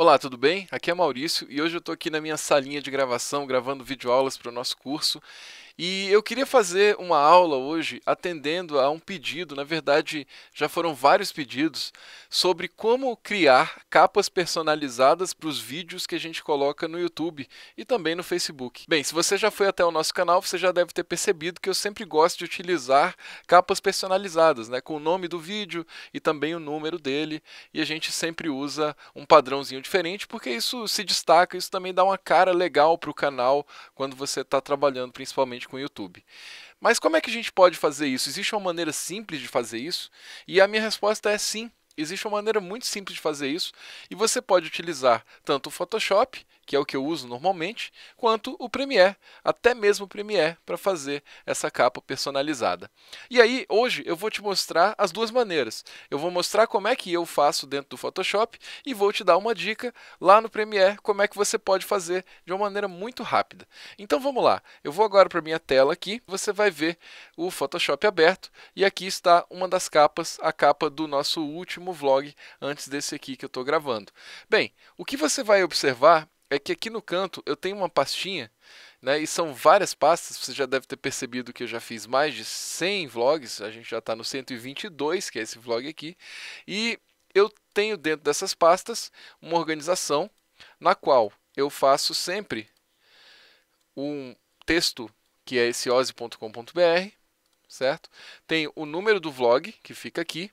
Olá, tudo bem? Aqui é Maurício e hoje eu estou aqui na minha salinha de gravação gravando videoaulas para o nosso curso e eu queria fazer uma aula hoje atendendo a um pedido, na verdade já foram vários pedidos, sobre como criar capas personalizadas para os vídeos que a gente coloca no YouTube e também no Facebook. Bem, se você já foi até o nosso canal, você já deve ter percebido que eu sempre gosto de utilizar capas personalizadas, né, com o nome do vídeo e também o número dele, e a gente sempre usa um padrãozinho diferente porque isso se destaca, isso também dá uma cara legal para o canal quando você está trabalhando principalmente com o YouTube. Mas como é que a gente pode fazer isso? Existe uma maneira simples de fazer isso? E a minha resposta é sim. Existe uma maneira muito simples de fazer isso e você pode utilizar tanto o Photoshop, que é o que eu uso normalmente, quanto o Premiere, até mesmo o Premiere para fazer essa capa personalizada. E aí, hoje eu vou te mostrar as duas maneiras. Eu vou mostrar como é que eu faço dentro do Photoshop e vou te dar uma dica lá no Premiere como é que você pode fazer de uma maneira muito rápida. Então vamos lá. Eu vou agora para minha tela aqui, você vai ver o Photoshop aberto e aqui está uma das capas, a capa do nosso último último vlog antes desse aqui que eu estou gravando. Bem, o que você vai observar é que aqui no canto eu tenho uma pastinha, né, e são várias pastas, você já deve ter percebido que eu já fiz mais de 100 vlogs, a gente já está no 122, que é esse vlog aqui, e eu tenho dentro dessas pastas uma organização na qual eu faço sempre um texto, que é esse ose.com.br, certo? Tem o número do vlog, que fica aqui,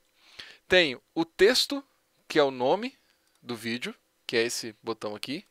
tenho o texto, que é o nome do vídeo, que é esse botão aqui.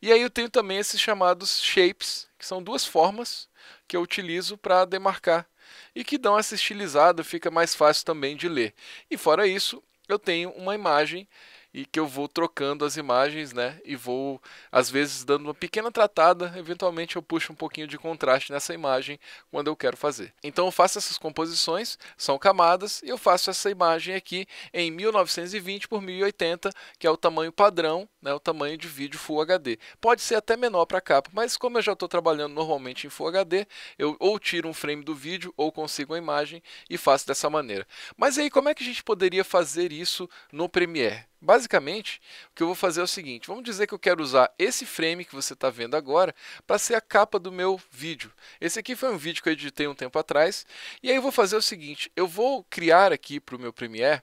E aí eu tenho também esses chamados shapes, que são duas formas que eu utilizo para demarcar e que dão essa estilizada, fica mais fácil também de ler. E fora isso, eu tenho uma imagem e que eu vou trocando as imagens, né? E vou, às vezes, dando uma pequena tratada, eventualmente eu puxo um pouquinho de contraste nessa imagem quando eu quero fazer. Então eu faço essas composições, são camadas, e eu faço essa imagem aqui em 1920 por 1080, que é o tamanho padrão, né? O tamanho de vídeo Full HD. Pode ser até menor para capa, mas como eu já estou trabalhando normalmente em Full HD, eu ou tiro um frame do vídeo ou consigo a imagem e faço dessa maneira. Mas aí, como é que a gente poderia fazer isso no Premiere? Basicamente, o que eu vou fazer é o seguinte: vamos dizer que eu quero usar esse frame que você está vendo agora para ser a capa do meu vídeo. Esse aqui foi um vídeo que eu editei um tempo atrás. E aí eu vou fazer o seguinte: eu vou criar aqui para o meu Premiere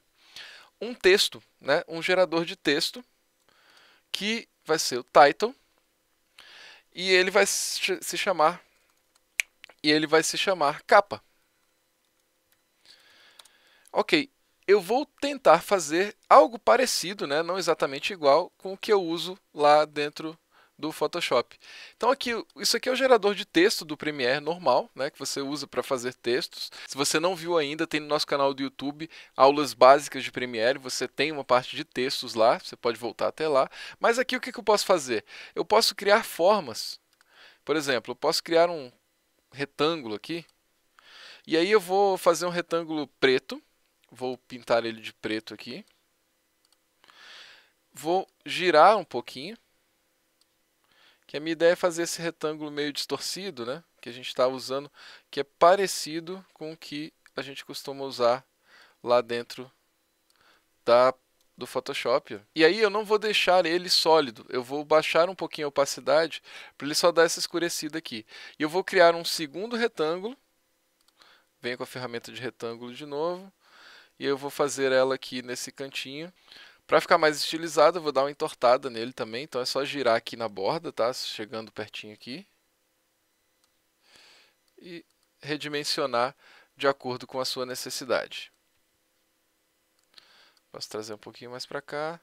um texto, né, um gerador de texto, que vai ser o title, e ele vai se chamar. E ele vai se chamar capa. Ok, eu vou tentar fazer algo parecido, né? não exatamente igual, com o que eu uso lá dentro do Photoshop. Então aqui, isso aqui é o gerador de texto do Premiere normal, né, que você usa para fazer textos. Se você não viu ainda, tem no nosso canal do YouTube aulas básicas de Premiere, você tem uma parte de textos lá, você pode voltar até lá. Mas aqui o que, que eu posso fazer? Eu posso criar formas. Por exemplo, eu posso criar um retângulo aqui, e aí eu vou fazer um retângulo preto, Vou pintar ele de preto aqui. Vou girar um pouquinho. Que a minha ideia é fazer esse retângulo meio distorcido, né? Que a gente está usando, que é parecido com o que a gente costuma usar lá dentro da, do Photoshop. E aí eu não vou deixar ele sólido, eu vou baixar um pouquinho a opacidade para ele só dar essa escurecida aqui. E eu vou criar um segundo retângulo. Venho com a ferramenta de retângulo de novo. E eu vou fazer ela aqui nesse cantinho. Para ficar mais estilizado, eu vou dar uma entortada nele também. Então é só girar aqui na borda, tá? Chegando pertinho aqui. E redimensionar de acordo com a sua necessidade. Posso trazer um pouquinho mais para cá.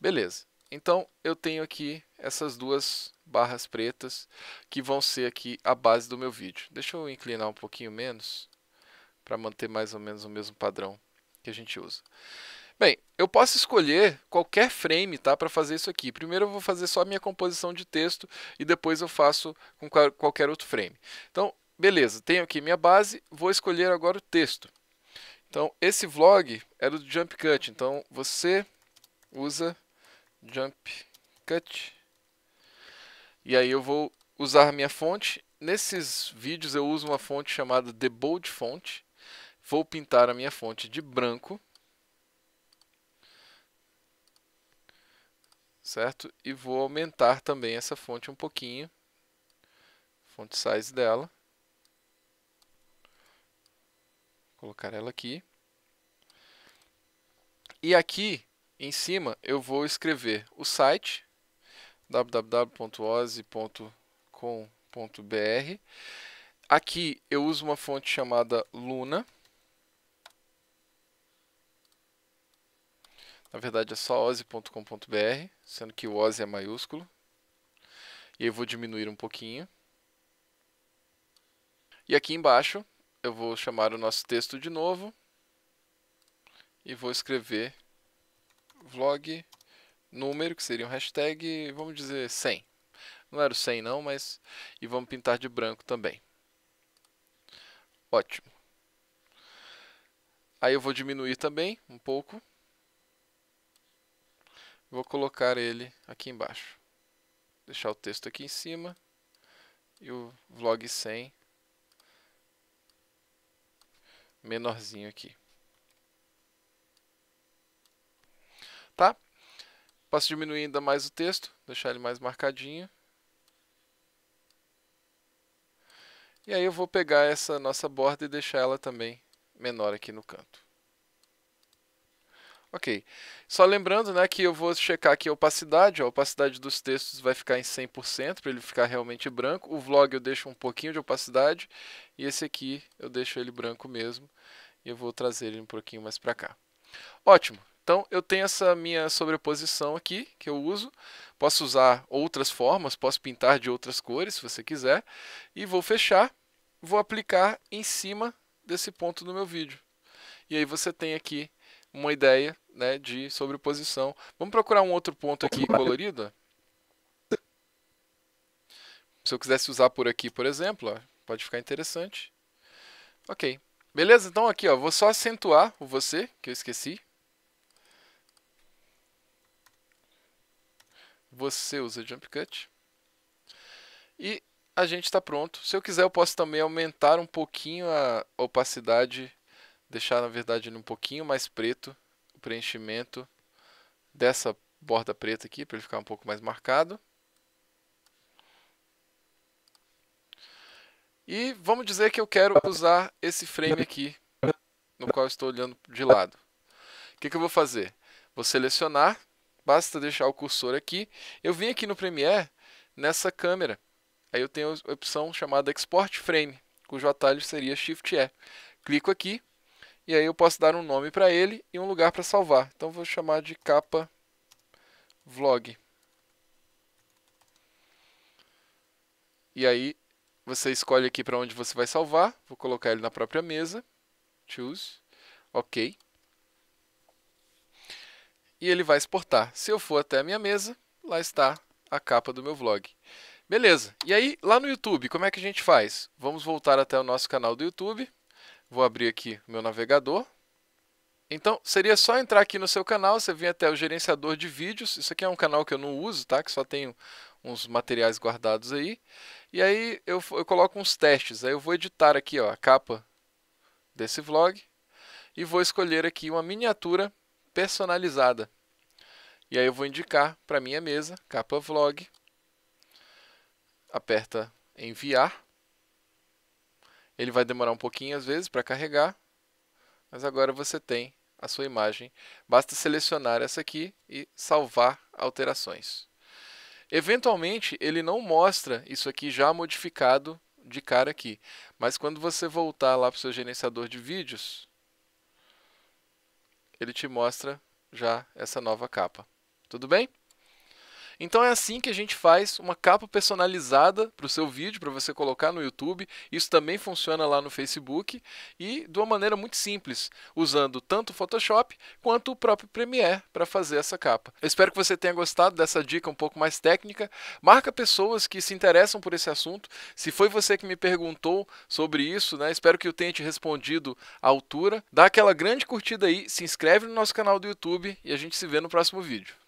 Beleza. Então, eu tenho aqui essas duas barras pretas que vão ser aqui a base do meu vídeo. Deixa eu inclinar um pouquinho menos para manter mais ou menos o mesmo padrão que a gente usa. Bem, eu posso escolher qualquer frame tá, para fazer isso aqui. Primeiro eu vou fazer só a minha composição de texto e depois eu faço com qualquer outro frame. Então, beleza, tenho aqui minha base, vou escolher agora o texto. Então, esse vlog era é do Jump Cut, então você usa Jump Cut. E aí eu vou usar a minha fonte. Nesses vídeos eu uso uma fonte chamada The Bold Font. Vou pintar a minha fonte de branco. Certo? E vou aumentar também essa fonte um pouquinho. Fonte size dela. Colocar ela aqui. E aqui em cima eu vou escrever o site www.oze.com.br. Aqui eu uso uma fonte chamada Luna. Na verdade é só oze.com.br, sendo que o oze é maiúsculo. E eu vou diminuir um pouquinho. E aqui embaixo eu vou chamar o nosso texto de novo e vou escrever vlog número, que seria um hashtag, vamos dizer 100. Não era o 100 não, mas... E vamos pintar de branco também. Ótimo. Aí eu vou diminuir também um pouco. Vou colocar ele aqui embaixo. Deixar o texto aqui em cima e o vlog 100 menorzinho aqui. Tá? Posso diminuir ainda mais o texto, deixar ele mais marcadinho. E aí eu vou pegar essa nossa borda e deixar ela também menor aqui no canto. Ok. Só lembrando, né, que eu vou checar aqui a opacidade, ó, a opacidade dos textos vai ficar em 100% para ele ficar realmente branco. O vlog eu deixo um pouquinho de opacidade e esse aqui eu deixo ele branco mesmo e eu vou trazer ele um pouquinho mais para cá. Ótimo. Então eu tenho essa minha sobreposição aqui que eu uso. Posso usar outras formas, posso pintar de outras cores se você quiser e vou fechar, vou aplicar em cima desse ponto do meu vídeo. E aí você tem aqui uma ideia né, de sobreposição. Vamos procurar um outro ponto aqui colorido? Se eu quisesse usar por aqui, por exemplo, ó, pode ficar interessante. Ok. Beleza? Então aqui, ó, vou só acentuar o você, que eu esqueci. Você usa jump cut. E a gente está pronto. Se eu quiser, eu posso também aumentar um pouquinho a opacidade, deixar, na verdade, um pouquinho mais preto preenchimento dessa borda preta aqui para ele ficar um pouco mais marcado. E vamos dizer que eu quero usar esse frame aqui, no qual estou olhando de lado. O que, que eu vou fazer? Vou selecionar, basta deixar o cursor aqui. Eu vim aqui no Premiere, nessa câmera. Aí eu tenho a opção chamada Export Frame, cujo atalho seria Shift-E. Clico aqui, e aí eu posso dar um nome para ele e um lugar para salvar. Então vou chamar de capa vlog. E aí você escolhe aqui para onde você vai salvar. Vou colocar ele na própria mesa. Choose. OK. E ele vai exportar. Se eu for até a minha mesa, lá está a capa do meu vlog. Beleza. E aí, lá no YouTube, como é que a gente faz? Vamos voltar até o nosso canal do YouTube. Vou abrir aqui meu navegador. Então, seria só entrar aqui no seu canal, você vem até o gerenciador de vídeos. Isso aqui é um canal que eu não uso, tá? Que só tenho uns materiais guardados aí. E aí eu, eu coloco uns testes. Aí eu vou editar aqui ó, a capa desse vlog e vou escolher aqui uma miniatura personalizada. E aí eu vou indicar para minha mesa, capa vlog. Aperta enviar. Ele vai demorar um pouquinho às vezes para carregar, mas agora você tem a sua imagem. Basta selecionar essa aqui e salvar alterações. Eventualmente, ele não mostra isso aqui já modificado de cara aqui, mas quando você voltar lá para o seu gerenciador de vídeos, ele te mostra já essa nova capa. Tudo bem? Então é assim que a gente faz uma capa personalizada para o seu vídeo, para você colocar no YouTube. Isso também funciona lá no Facebook e de uma maneira muito simples, usando tanto o Photoshop quanto o próprio Premiere para fazer essa capa. Eu espero que você tenha gostado dessa dica um pouco mais técnica. Marca pessoas que se interessam por esse assunto. Se foi você que me perguntou sobre isso, né? Espero que eu tenha te respondido à altura. Dá aquela grande curtida aí, se inscreve no nosso canal do YouTube e a gente se vê no próximo vídeo.